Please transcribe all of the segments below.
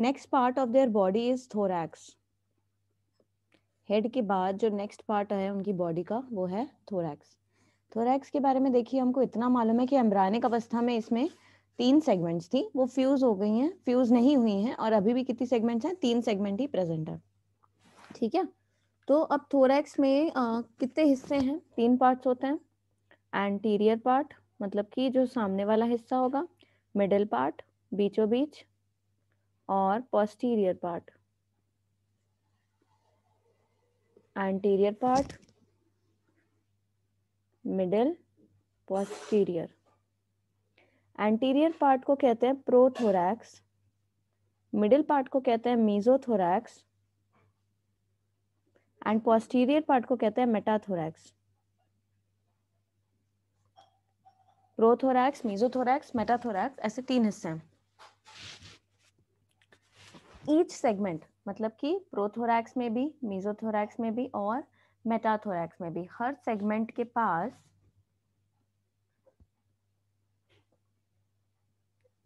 Next part of their body is thorax head के बाद जो नेक्स्ट पार्ट है उनकी बॉडी का वो है थोरैक्स थोरैक्स के बारे में देखिए हमको इतना मालूम है कि एम्ब्रायनिक अवस्था में इसमें तीन सेगमेंट्स थी वो फ्यूज हो गई हैं फ्यूज नहीं हुई हैं और अभी भी कितनी सेगमेंट्स हैं तीन सेगमेंट ही प्रेजेंट है ठीक है तो अब थोरैक्स में आ, कितने हिस्से हैं तीन पार्ट्स होते हैं एंटीरियर पार्ट मतलब कि जो सामने वाला हिस्सा होगा मिडल पार्ट बीचों बीच और posterior part anterior part middle posterior anterior part को कहते हैं प्रोथोरैक्स मिडिल पार्ट को कहते हैं मीजोथोरैक्स एंड पोस्टीरियर पार्ट को कहते हैं मेटाथोरैक्स प्रोथोरैक्स मीजोथोरैक्स मेटाथोरैक्स ऐसे तीन हिस्से हैं ईच सेगमेंट मतलब कि प्रोथोरैक्स में भी मीजोथोरैक्स में भी और मेटाथोरैक्स में भी हर सेगमेंट के पास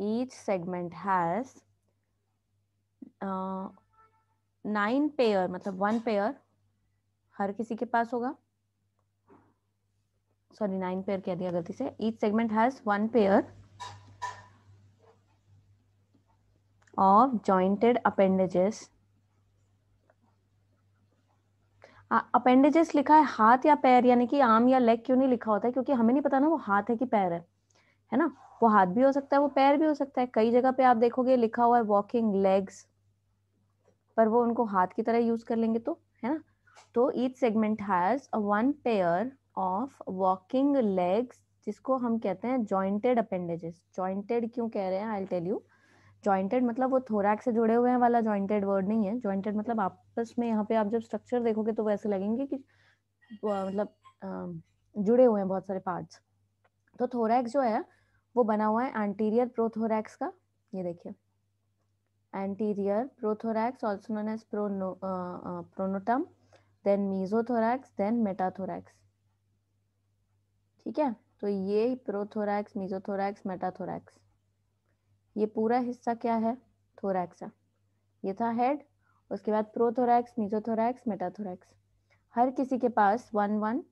each segment has nine pair मतलब वन पेयर हर किसी के पास होगा सॉरी नाइन पेयर कह दिया गलती से each segment has one pair of jointed appendages appendages लिखा है हाथ या पैर यानी कि आर्म या लेग क्यों नहीं लिखा होता है क्योंकि हमें नहीं पता ना वो हाथ है कि पैर है है ना वो हाथ भी हो सकता है वो पैर भी हो सकता है कई जगह पे आप देखोगे लिखा हुआ है वॉकिंग लेग्स पर वो उनको हाथ की तरह यूज कर लेंगे तो है ना तो each segment has one pair of walking legs जिसको हम कहते हैं जॉइंटेड अपेंडेजेस जॉइंटेड क्यों कह रहे हैं आई टेल यू जॉइंटेड मतलब वो थोरैक से जुड़े हुए हैं वाला जॉइंटेड वर्ड नहीं है जॉइंटेड मतलब आपस में यहाँ पे आप जब स्ट्रक्चर देखोगे तो वैसे लगेंगे कि मतलब जुड़े हुए हैं बहुत सारे पार्ट्स तो थोरैक्स जो है वो बना हुआ है एंटीरियर प्रोथोरैक्स का ये देखिए anterior prothorax also known as prono, pronotum then mesothorax then metathorax ठीक है तो ये प्रोथोरैक्स मीजोथोरैक्स मेटाथोरैक्स ये पूरा हिस्सा क्या है थोरैक्स है ये था हेड उसके बाद प्रोथोरैक्स मीजोथोरैक्स मेटाथोरैक्स हर किसी के पास one one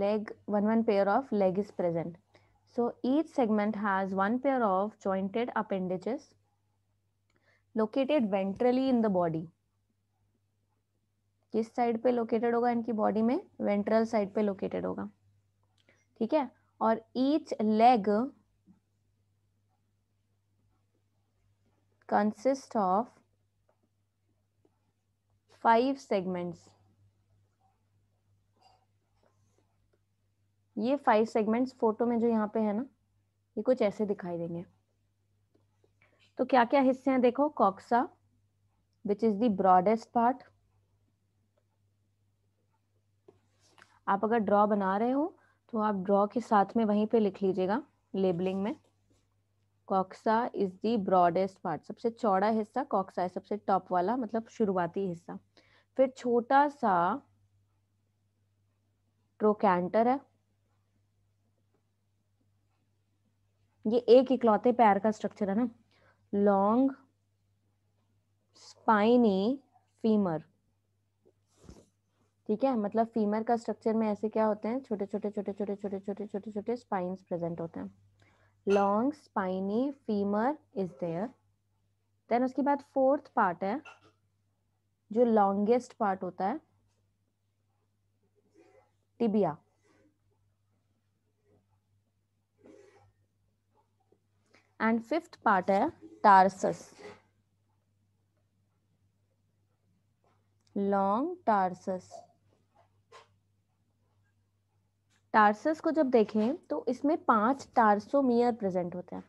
leg one one pair of leg is present so each segment has one pair of jointed appendages located ventrally in the body किस साइड पे लोकेटेड होगा इनकी बॉडी में वेंट्रल साइड पे लोकेटेड होगा ठीक है और each leg consist of five segments. ये फाइव सेगमेंट्स फोटो में जो यहाँ पे है ना ये कुछ ऐसे दिखाई देंगे तो क्या क्या हिस्से हैं देखो coxa which is the broadest part आप अगर ड्रॉ बना रहे हो तो आप ड्रॉ के साथ में वहीं पे लिख लीजिएगा लेबलिंग में coxa is the broadest part सबसे चौड़ा हिस्सा कॉक्सा है सबसे टॉप वाला मतलब शुरुआती हिस्सा फिर छोटा सा ट्रोकैंटर है ये एक इकलौते पैर का स्ट्रक्चर है ना लॉन्ग स्पाइनी फीमर ठीक है मतलब फीमर का स्ट्रक्चर में ऐसे क्या होते हैं छोटे छोटे छोटे छोटे छोटे छोटे छोटे छोटे स्पाइन प्रेजेंट होते हैं long spiny femur is there then उसके बाद फोर्थ पार्ट है जो लॉन्गेस्ट पार्ट होता है टिबिया एंड फिफ्थ पार्ट है टारसस लॉन्ग टारसस टार्सस को जब देखें तो इसमें पांच टार्सोमियर प्रेजेंट होते हैं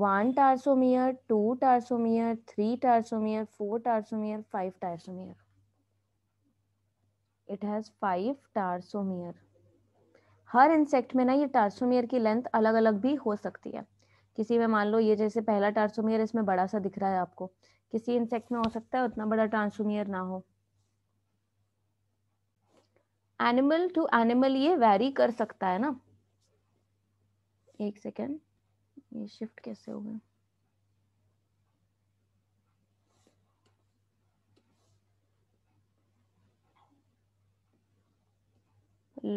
one tarsomere two tarsomere three tarsomere four tarsomere five tarsomere it has five tarsomere हर इंसेक्ट में ना ये टार्सोमियर की लेंथ अलग अलग भी हो सकती है किसी में मान लो ये जैसे पहला टार्सोमियर इसमें बड़ा सा दिख रहा है आपको किसी इंसेक्ट में हो सकता है उतना बड़ा टार्सोमियर ना हो एनिमल टू एनिमल ये वेरी कर सकता है ना एक सेकेंड ये शिफ्ट कैसे हो गया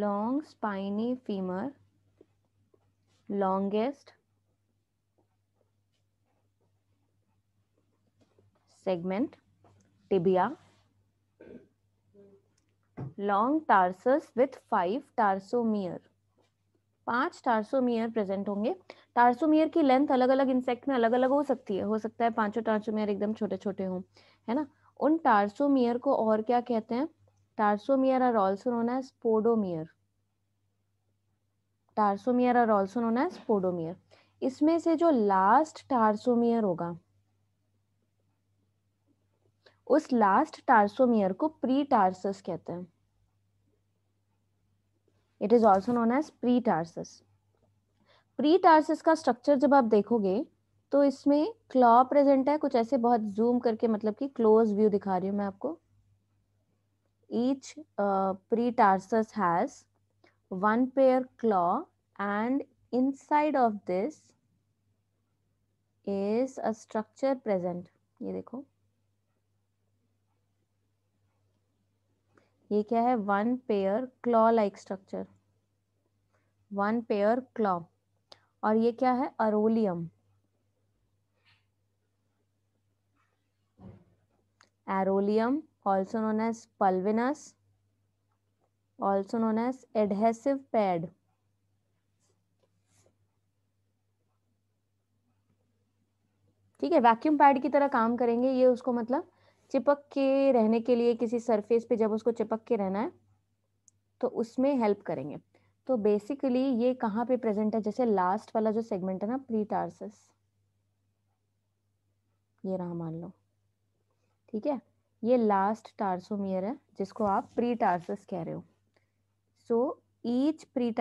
long spiny femur longest segment tibia long tarsus with five tarsomere पांच टार्सोमियर प्रेजेंट होंगे टार्सोमियर की लेंथ अलग अलग इंसेक्ट में अलग अलग हो सकती है हो सकता है पांचों टार्सोमियर एकदम छोटे छोटे हों है ना उन टार्सोमियर को और क्या कहते हैं tarsomere are also known as podomere tarsomere are also known as podomere इसमें से जो लास्ट टार्सोमियर होगा उस लास्ट टार्सोमियर को प्री टार्सस कहते हैं it is also known as pretarsus pretarsus का स्ट्रक्चर जब आप देखोगे तो इसमें क्लॉ प्रेजेंट है कुछ ऐसे बहुत जूम करके मतलब कि क्लोज व्यू दिखा रही हूँ मैं आपको each pretarsus has one pair claw and inside of this is a structure present ये देखो ये क्या है one pair claw like structure one pair claw और ये क्या है arolium arolium also known as pulvillus also known as adhesive pad ठीक है वैक्यूम पैड की तरह काम करेंगे ये उसको मतलब चिपक के रहने के लिए किसी सरफेस पे जब उसको चिपक के रहना है तो उसमें हेल्प करेंगे तो बेसिकली ये कहाँ पे प्रेजेंट है जैसे लास्ट वाला जो सेगमेंट है ना प्री टार्सस ये रहा मान लो ठीक है ये लास्ट टार्सोमियर है जिसको आप प्री टार्सस कह रहे हो so each pre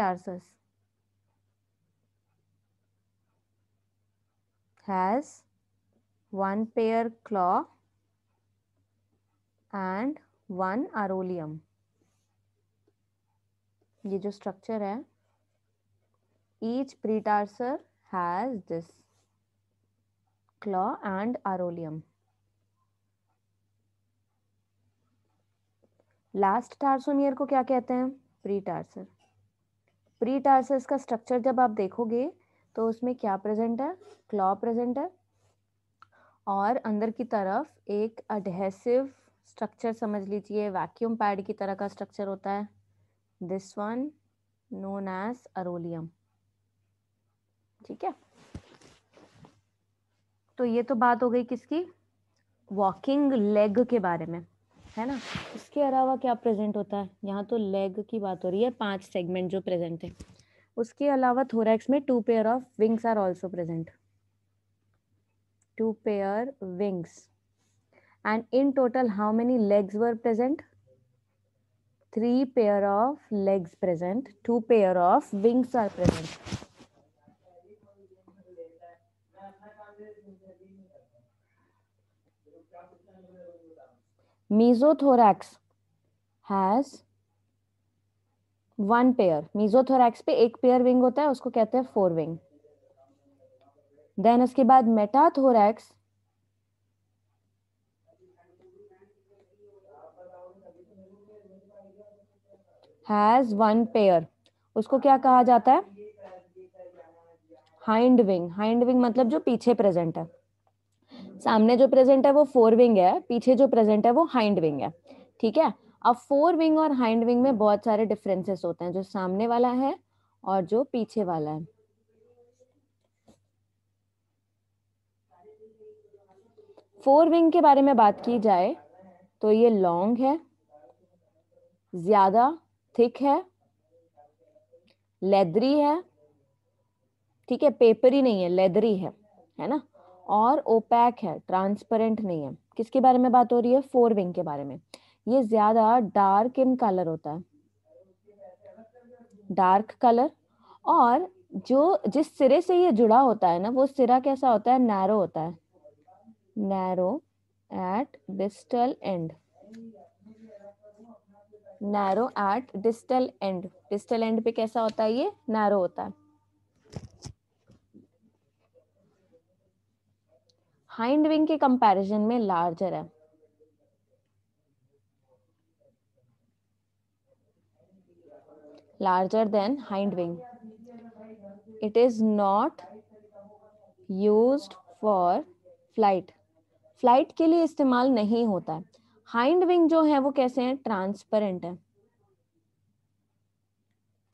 has one pair claw and one arolium ये जो स्ट्रक्चर है each pretarsus has this claw and arolium last tarsomere को क्या कहते हैं प्रीटार्सर प्रीटार्सर्स का स्ट्रक्चर जब आप देखोगे तो उसमें क्या प्रेजेंट है क्लॉ प्रेजेंट है और अंदर की तरफ एक अडहेसिव स्ट्रक्चर समझ लीजिए वैक्यूम पैड की तरह का स्ट्रक्चर होता है this one known as arolium ठीक है तो ये तो बात हो गई किसकी वॉकिंग लेग के बारे में है ना इसके अलावा क्या प्रेजेंट होता है यहाँ तो लेग की बात हो रही है पांच सेगमेंट जो प्रेजेंट है उसके अलावा थोरैक्स में two pair of wings are also present two pair wings and in total how many legs were present three pair of legs present two pair of wings are present mesothorax has one pair mesothorax पे एक pair wing होता है उसको कहते हैं fore wing then उसके बाद metathorax has one pair उसको क्या कहा जाता है हाइंड विंग हाइंड विंग मतलब जो पीछे प्रेजेंट है सामने जो प्रेजेंट है वो फोर विंग है पीछे जो प्रेजेंट है वो हाइंड विंग है ठीक है अब फोर विंग और हाइंड विंग में बहुत सारे डिफरेंसेस होते हैं जो सामने वाला है और जो पीछे वाला है फोर विंग के बारे में बात की जाए तो ये लॉन्ग है ज्यादा थिक है लेदरी है ठीक है पेपर ही नहीं है लेदरी है है ना और ओपैक है ट्रांसपेरेंट नहीं है किसके बारे में बात हो रही है फोर विंग के बारे में ये ज्यादा डार्क इन कलर होता है डार्क कलर और जो जिस सिरे से ये जुड़ा होता है ना वो सिरा कैसा होता है नैरो होता है narrow at distal end narrow at distal end distal end पे कैसा होता है ये नैरो होता है हाइंड विंग के कंपैरिजन में लार्जर है larger than hind wing it is not used for flight flight के लिए इस्तेमाल नहीं होता है हाइंड विंग जो है वो कैसे हैं ट्रांसपेरेंट है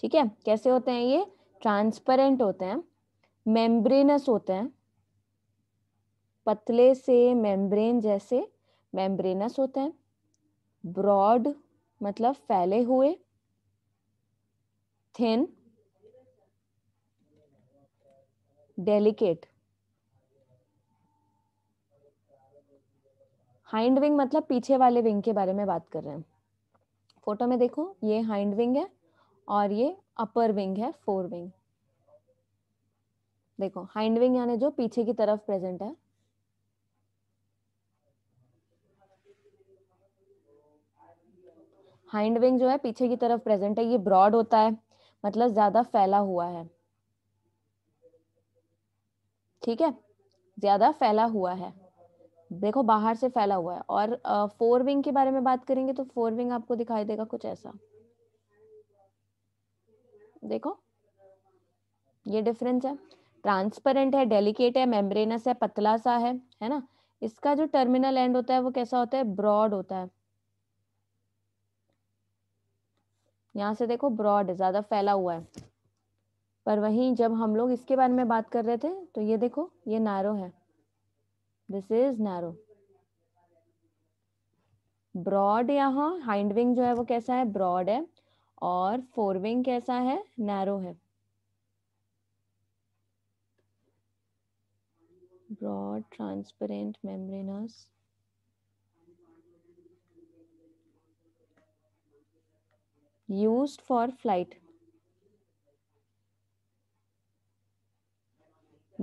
ठीक है कैसे होते हैं ये ट्रांसपेरेंट होते हैं मेम्ब्रेनस होते हैं पतले से मेम्ब्रेन जैसे मेम्ब्रेनस होते हैं ब्रॉड मतलब फैले हुए थिन डेलिकेट हाइंड विंग मतलब पीछे वाले विंग के बारे में बात कर रहे हैं फोटो में देखो ये हाइंड विंग है और ये अपर विंग है फोर विंग देखो हाइंड विंग यानी जो पीछे की तरफ प्रेजेंट है हाइंड विंग जो है पीछे की तरफ प्रेजेंट है ये ब्रॉड होता है मतलब ज्यादा फैला हुआ है ठीक है ज्यादा फैला हुआ है देखो बाहर से फैला हुआ है और फोर विंग के बारे में बात करेंगे तो फोर विंग आपको दिखाई देगा कुछ ऐसा देखो ये डिफरेंस है ट्रांसपेरेंट है डेलिकेट है मेम्ब्रेनस है पतला सा है है ना इसका जो टर्मिनल एंड होता है वो कैसा होता है ब्रॉड होता है यहाँ से देखो ब्रॉड है ज्यादा फैला हुआ है पर वहीं जब हम लोग इसके बारे में बात कर रहे थे तो ये देखो ये नैरो है दिस इज नैरो ब्रॉड यहाँ हाइंड विंग जो है वो कैसा है ब्रॉड है और फोर विंग कैसा है नैरो है broad transparent membranous use for flight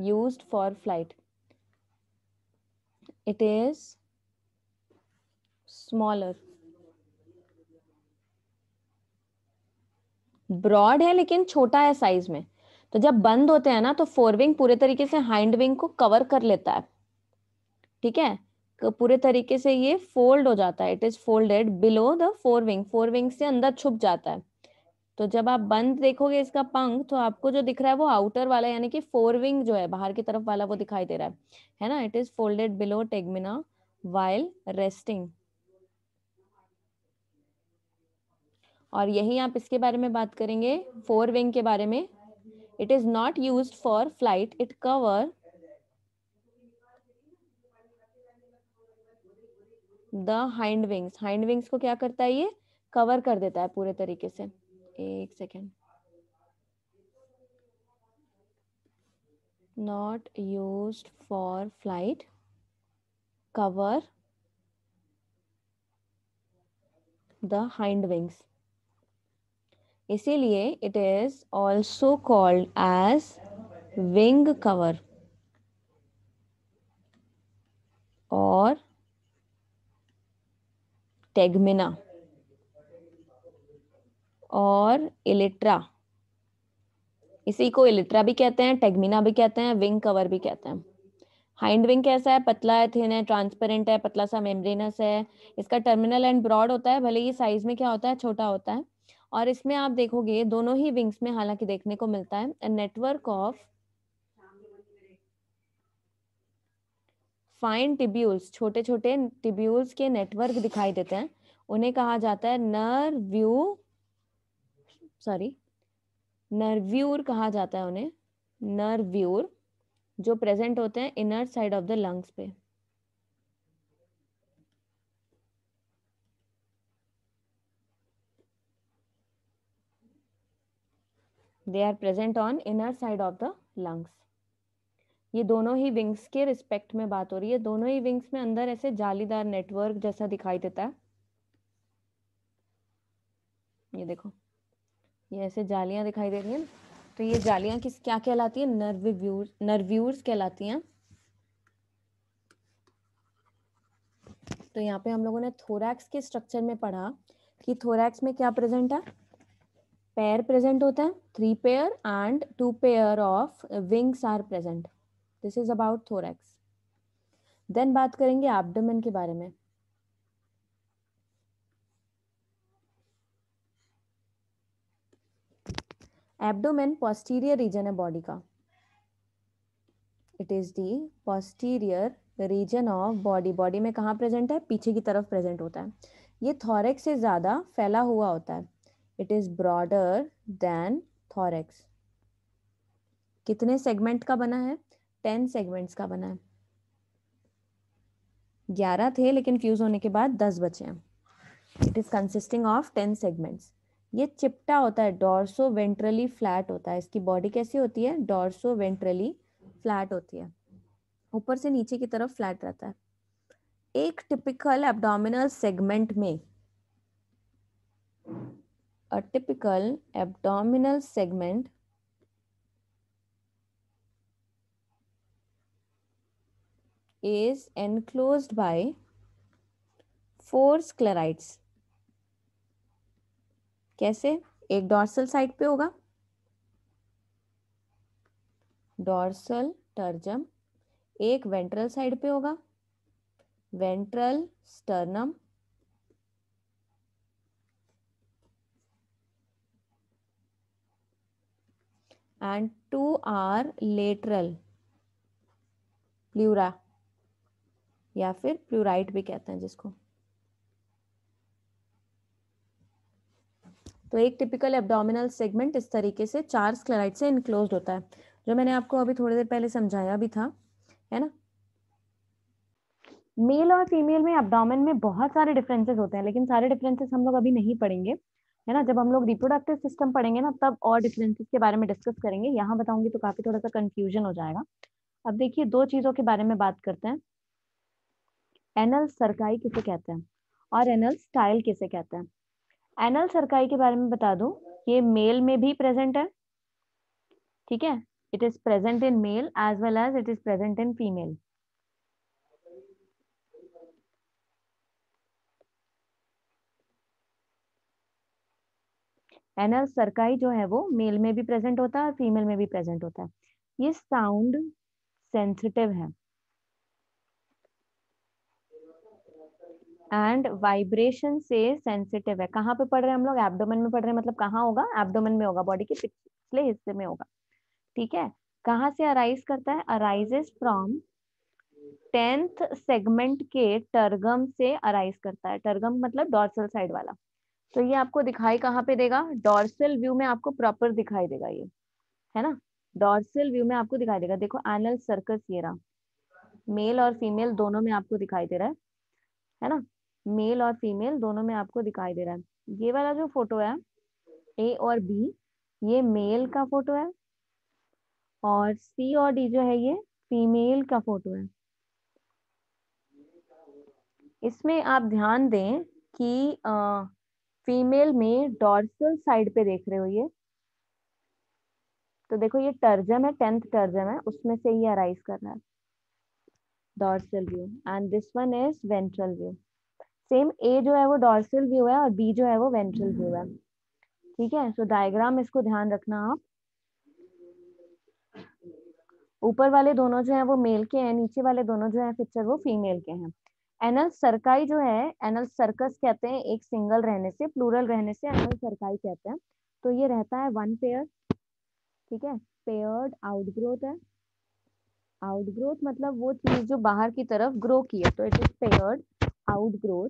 use for flight it is smaller broad है लेकिन छोटा है साइज में तो जब बंद होते हैं ना तो फोरविंग पूरे तरीके से हाइंड विंग को कवर कर लेता है ठीक है तो पूरे तरीके से ये फोल्ड हो जाता है it is folded below the fore wing fore wing से अंदर छुप जाता है तो जब आप बंद देखोगे इसका पंख तो आपको जो दिख रहा है वो आउटर वाला यानी कि फोर विंग जो है बाहर की तरफ वाला वो दिखाई दे रहा है है ना it is folded below tegmina while resting और यही आप इसके बारे में बात करेंगे फोर विंग के बारे में it is not use for flight it cover the hind wings hind wings को क्या करता है ये कवर कर देता है पूरे तरीके से एक second not used for flight cover the hind wings इसीलिए it is also called as wing cover or tegmina और इलेट्रा इसी को इलेट्रा भी कहते हैं टेगमिना भी कहते हैं विंग कवर भी कहते हैं हाइंड विंग कैसा है पतला है थिन है ट्रांसपेरेंट है पतला सा मेम्ब्रेनस है इसका टर्मिनल एंड ब्रॉड होता है भले ही साइज में क्या होता है छोटा होता है और इसमें आप देखोगे दोनों ही विंग्स में हालांकि देखने को मिलता है नेटवर्क ऑफ फाइन टिब्यूल्स छोटे छोटे टिब्यूल्स के नेटवर्क दिखाई देते हैं उन्हें कहा जाता है नर व्यू सॉरी नर्व्यूर कहा जाता है उन्हें नर्व्यूर जो प्रेजेंट होते हैं inner side of the lungs पे they are present on inner side of the lungs ये दोनों ही विंग्स के रिस्पेक्ट में बात हो रही है दोनों ही विंग्स में अंदर ऐसे जालीदार नेटवर्क जैसा दिखाई देता है ये देखो ये ऐसे जालियां दिखाई दे रही हैं तो ये जालियां किस क्या कहलाती है नर्व्यूर नर्व्यूर्स कहलाती हैं तो यहाँ पे हम लोगों ने थोरैक्स के स्ट्रक्चर में पढ़ा कि थोरैक्स में क्या प्रेजेंट है पेयर प्रेजेंट होता है three pair and two pair of wings are present this is about thorax then बात करेंगे एब्डोमेन के बारे में एब्डोमेन पॉस्टीरियर रीजन है बॉडी का it is the posterior region of body body में कहाँ प्रेजेंट है पीछे की तरफ प्रेजेंट होता है ये थॉरेक्स से ज़्यादा फैला हुआ होता है it is broader than thorax कितने सेगमेंट का बना है टेन सेगमेंट्स का बना है ग्यारह थे लेकिन फ्यूज होने के बाद दस बचे हैं it is consisting of ten segments ये चिपटा होता है डोरसो वेंट्रली फ्लैट होता है इसकी बॉडी कैसी होती है डोरसो वेंट्रली फ्लैट होती है ऊपर से नीचे की तरफ फ्लैट रहता है एक टिपिकल एब्डोमिनल सेगमेंट में a typical abdominal segment is enclose by four sclerites कैसे एक डॉर्सल साइड पे होगा डॉर्सल टर्जम एक वेंट्रल साइड पे होगा ventral sternum and two are lateral pleura या फिर प्लूराइट भी कहते हैं जिसको तो एक टिपिकल एब्डोमिनल सेगमेंट इस तरीके से चार स्क्लेराइड से इनक्लोज होता है जो मैंने आपको अभी थोड़ी देर पहले समझाया भी था है ना मेल और फीमेल में एब्डोमेन में बहुत सारे डिफरेंसेस होते हैं लेकिन सारे डिफरेंसेस हम लोग अभी नहीं पढ़ेंगे है ना जब हम लोग रिप्रोडक्टिव सिस्टम पढ़ेंगे ना तब और डिफरेंसेस के बारे में डिस्कस करेंगे यहाँ बताऊंगी तो काफी थोड़ा सा कंफ्यूजन हो जाएगा अब देखिए दो चीजों के बारे में बात करते हैं एनल सरकाई किसे कहते हैं और एनल स्टाइल किसे कहते हैं एनल सरकाई के बारे में बता दू ये मेल में भी प्रेजेंट है ठीक है it is present in male as well as it is present in female anal cerci जो है वो मेल में भी प्रेजेंट होता है और फीमेल में भी प्रेजेंट होता है ये साउंड सेंसिटिव है एंड वाइब्रेशन से सेंसिटिव है कहाँ पे पढ़ रहे हैं हम लोग एबडोमन में पढ़ रहे हैं मतलब कहाँ होगा एबडोमन में होगा बॉडी के पिछले हिस्से में होगा ठीक है कहाँ से अराइज करता है अराइजेस फ्रॉम टेंथ सेगमेंट के टर्गम से अराइज करता है टर्गम मतलब डॉर्सल साइड वाला तो ये आपको दिखाई कहाँ पे देगा डॉर्सल व्यू में आपको प्रॉपर दिखाई देगा ये है ना डॉर्सल व्यू में आपको दिखाई देगा देखो एनल सर्कस ये रहा मेल और फीमेल दोनों में आपको दिखाई दे रहा है है ना मेल और फीमेल दोनों में आपको दिखाई दे रहा है ये वाला जो फोटो है ए और बी ये मेल का फोटो है और सी और डी जो है ये फीमेल का फोटो है इसमें आप ध्यान दें कि आ, फीमेल में डॉर्सल साइड पे देख रहे हो ये तो देखो ये टर्जम है टेंथ टर्जम है उसमें से ये अराइज करना है dorsal view and this one is ventral view same ए जो है वो डॉर्सल व्यू है और बी जो है वो वेंट्रल व्यू है hmm. ठीक है सो डायग्राम इसको ध्यान रखना आप ऊपर वाले दोनों जो है वो मेल के हैं नीचे वाले दोनों जो है पिक्चर वो फीमेल के हैं एनल सरकाई जो है एनल सर्कस कहते हैं एक सिंगल रहने से प्लूरल रहने से एनल सरकाई कहते हैं तो ये रहता है वन पेयर ठीक है पेयर्ड आउटग्रोथ है आउटग्रोथ मतलब वो चीज जो बाहर की तरफ ग्रो की है तो it is paired outgrowth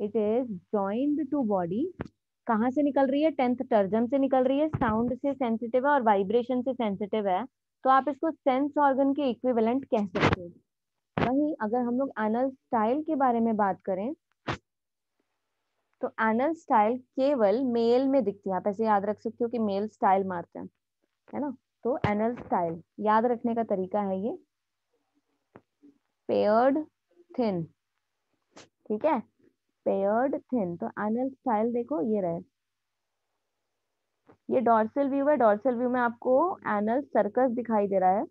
it is joined to body कहाँ से निकल रही है टेंथ टर्जम से निकल रही है साउंड से सेंसिटिव है और वाइब्रेशन से सेंसिटिव है तो आप इसको सेंस ऑर्गन के इक्विवेलेंट कह सकते हो वहीं अगर हम लोग एनल स्टाइल के बारे में बात करें तो एनल स्टाइल केवल मेल में दिखती है आप ऐसे याद रख सकते हो कि मेल स्टाइल मारते हैं है ना तो एनल स्टाइल याद रखने का तरीका है ये पेयर्ड थिन ठीक है पेयर्ड थिन तो एनल स्टाइल देखो ये रहे ये डॉर्सल व्यू है डॉर्सल व्यू में आपको एनल सर्कस दिखाई दे रहा है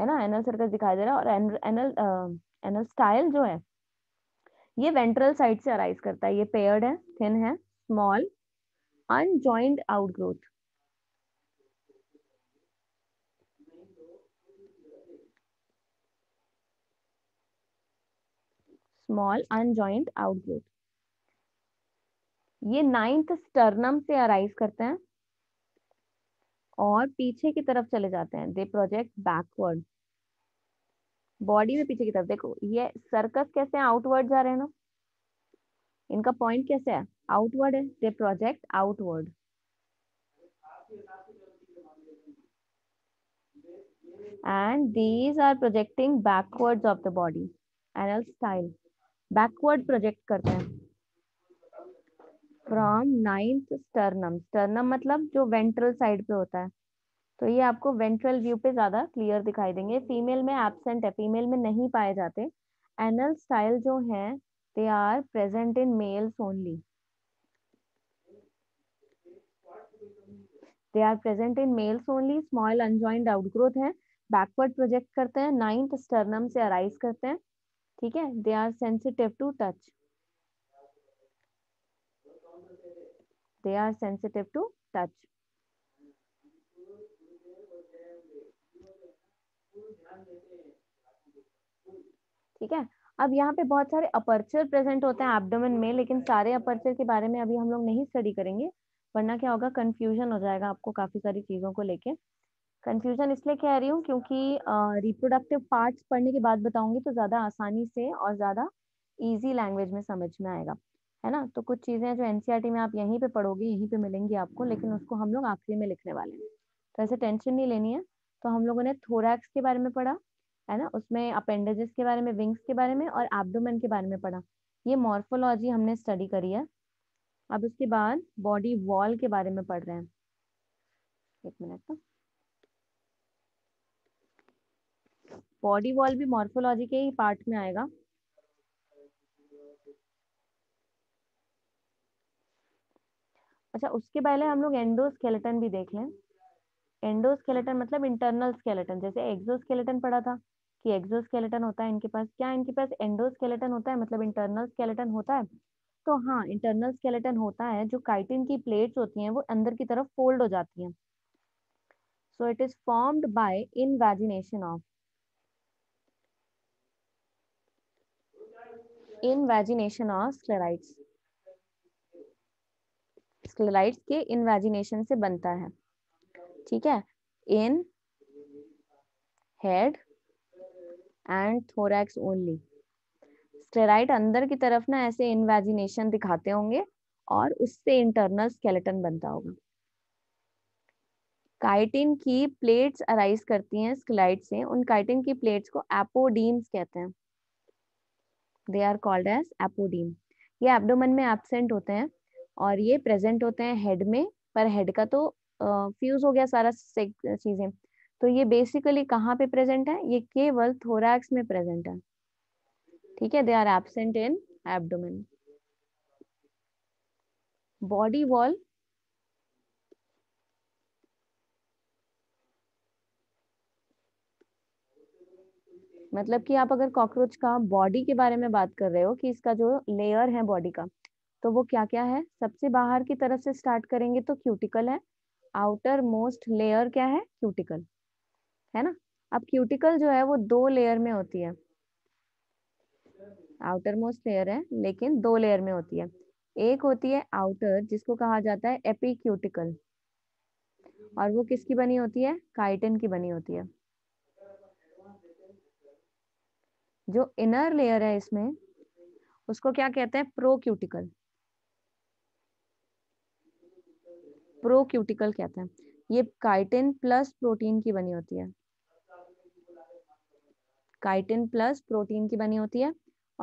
है ना एनल सर्कस दिखाई दे रहा है और एनल एनल स्टाइल जो है ये वेंट्रल साइड से अराइज करता है ये पेयर्ड है थिन है small unjoined outgrowth small unjoined outgrowth ये नाइन्थ स्टर्नम से अराइज करते हैं और पीछे की तरफ चले जाते हैं दे प्रोजेक्ट बैकवर्ड बॉडी में पीछे की तरफ देखो ये सर्कस कैसे है आउटवर्ड जा रहे हैं ना इनका पॉइंट कैसे है आउटवर्ड है they project outward and these are projecting backward of the body anal style backward project करते हैं फ्रॉम नाइन्थ स्टर्नम स्टर्नम मतलब जो वेंट्रल साइड पे होता है तो ये आपको वेंट्रल व्यू पे ज्यादा क्लियर दिखाई देंगे फीमेल में एबसेंट है फीमेल में नहीं पाए जाते एनल स्टाइल जो है they are present in males only they are present in males only small unjoined outgrowth है बैकवर्ड प्रोजेक्ट करते हैं नाइन्थ स्टर्नम से अराइज करते हैं ठीक है they are sensitive to touch They are sensitive to touch. ठीक है अब यहाँ पे बहुत सारे अपर्चर प्रेजेंट होते हैं एबडोमेन में लेकिन सारे अपर्चर के बारे में अभी हम लोग नहीं स्टडी करेंगे वरना क्या होगा कंफ्यूजन हो जाएगा आपको काफी सारी चीजों को लेके कंफ्यूजन इसलिए कह रही हूँ क्योंकि रिप्रोडक्टिव पार्ट्स पढ़ने के बाद बताऊंगी तो ज्यादा आसानी से और ज्यादा इजी लैंग्वेज में समझ में आएगा है ना तो कुछ चीजें जो एनसीआर e में आप यहीं पे पढ़ोगे यहीं पे मिलेंगी आपको लेकिन उसको हम लोग आखिरी में लिखने वाले हैं तो ऐसे टेंशन नहीं लेनी है तो हम लोगों ने थोरैक्स के बारे में पढ़ा है ना उसमें अपेंडेजेस के बारे में विंग्स के बारे में और एबडोमेन के बारे में पढ़ा ये मॉर्फोलॉजी हमने स्टडी करी है अब उसके बाद बॉडी वॉल के बारे में पढ़ रहे हैं एक मिनट तो बॉडी वॉल भी मॉर्फोलॉजी के ही पार्ट में आएगा अच्छा उसके पहले हम लोग एंडोस्केलेटन भी देख लें एंडोस्केलेटन मतलब इंटरनल स्केलेटन जैसे एक्सोस्केलेटन पढ़ा था कि एक्सोस्केलेटन होता है इनके पास क्या इनके पास एंडोस्केलेटन होता है मतलब इंटरनल स्केलेटन होता है तो हाँ इंटरनल स्केलेटन होता है जो काइटिन की प्लेट्स होती हैं वो अंदर की तरफ फोल्ड हो जाती हैं so it is formed by invagination of invagination of sclerites sclerites के इन्वेजिनेशन से बनता है ठीक है in head and thorax only sclerite अंदर की तरफ ना ऐसे इन्वेजिनेशन दिखाते होंगे और उससे इंटरनल स्केलेटन बनता होगा काइटिन की प्लेट्स अराइज करती हैं स्केलाइट से उन काइटिन की प्लेट्स को एपोडीम्स कहते हैं they are called as apodeme ये एबडोमन में एबसेंट होते हैं और ये प्रेजेंट होते हैं हेड में पर हेड का तो फ्यूज हो गया सारा चीजें तो ये बेसिकली कहाँ पे प्रेजेंट है ये केवल थोरैक्स में प्रेजेंट है ठीक है they are absent in abdomen body wall मतलब कि आप अगर कॉकरोच का बॉडी के बारे में बात कर रहे हो कि इसका जो लेयर है बॉडी का तो वो क्या क्या है सबसे बाहर की तरफ से स्टार्ट करेंगे तो क्यूटिकल है आउटर मोस्ट लेयर क्या है क्यूटिकल है ना अब क्यूटिकल जो है वो दो लेयर में होती है आउटर मोस्ट लेयर है लेकिन दो लेयर में होती है एक होती है आउटर जिसको कहा जाता है एपिक्यूटिकल और वो किसकी बनी होती है काइटन की बनी होती है जो इनर लेयर है इसमें उसको क्या कहते हैं प्रोक्यूटिकल प्रोक्यूटिकल कहते हैं ये काइटिन प्लस प्रोटीन की बनी होती है काइटिन प्लस प्रोटीन की बनी होती है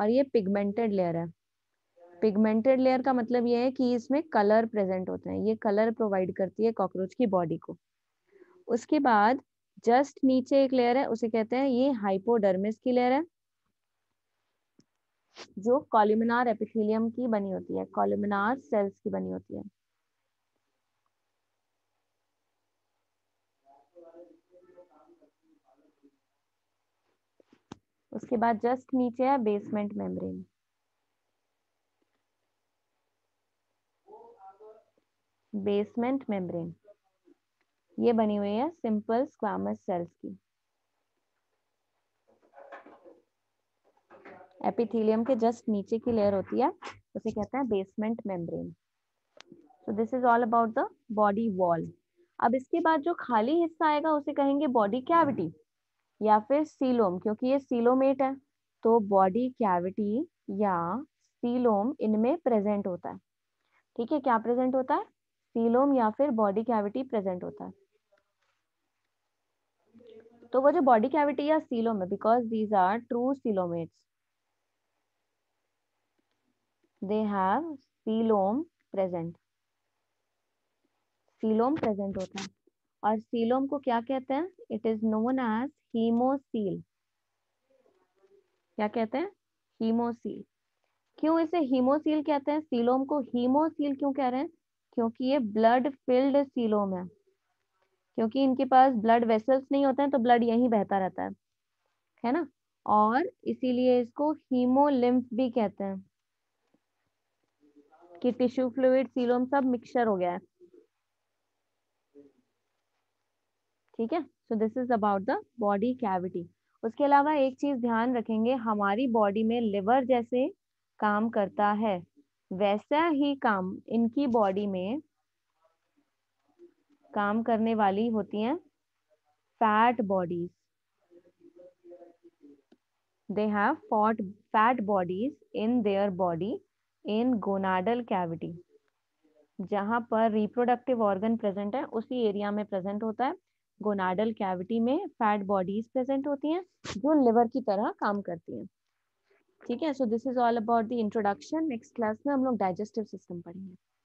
और ये पिगमेंटेड लेयर है पिगमेंटेड लेयर का मतलब ये है कि इसमें कलर प्रेजेंट होते हैं ये कलर प्रोवाइड करती है कॉकरोच की बॉडी को उसके बाद जस्ट नीचे एक लेयर है उसे कहते हैं ये हाइपोडर्मिस की लेयर है जो कॉलिमिनार एपिथेलियम की बनी होती है कॉलिमिनार सेल्स की बनी होती है उसके बाद जस्ट नीचे है बेसमेंट मेम्ब्रेन बेसमेंट मेम्ब्रेन ये बनी हुई है सिंपल स्क्वामस सेल्स की एपिथेलियम के जस्ट नीचे की लेयर होती है उसे कहते हैं basement membrane so this is all about the body wall अब इसके बाद जो खाली हिस्सा आएगा उसे कहेंगे बॉडी कैविटी या फिर सीलोम क्योंकि ये सीलोमेट है तो बॉडी कैविटी या सीलोम इनमें प्रेजेंट होता है ठीक है क्या प्रेजेंट होता है सीलोम या फिर बॉडी कैविटी प्रेजेंट होता है तो वो जो बॉडी कैविटी या सीलोम है because these are true coelomate they have coelom present coelom present होता है और सीलोम को क्या कहते हैं it is known as haemocoel क्या कहते हैं हीमोसील क्यों इसे हीमोसील कहते हैं सीलोम को हीमोसील क्यों कह रहे हैं क्योंकि ये ब्लड फिल्ड सीलोम है क्योंकि इनके पास ब्लड वेसल्स नहीं होते हैं तो ब्लड यहीं बहता रहता है है ना और इसीलिए इसको हीमोलिम्फ भी कहते हैं कि टिश्यू फ्लूड सीलोम सब मिक्सचर हो गया है ठीक है so this is about the body cavity उसके अलावा एक चीज ध्यान रखेंगे हमारी बॉडी में लिवर जैसे काम करता है वैसा ही काम इनकी बॉडी में काम करने वाली होती हैं fat bodies they have fat fat bodies in their body in gonadal cavity जहां पर रिप्रोडक्टिव ऑर्गन प्रेजेंट है उसी एरिया में प्रेजेंट होता है गोनाडल कैविटी में फैट बॉडीज प्रेजेंट होती हैं जो लिवर की तरह काम करती हैं ठीक है so this is all about the introduction next class में हम लोग डाइजेस्टिव सिस्टम पढ़ेंगे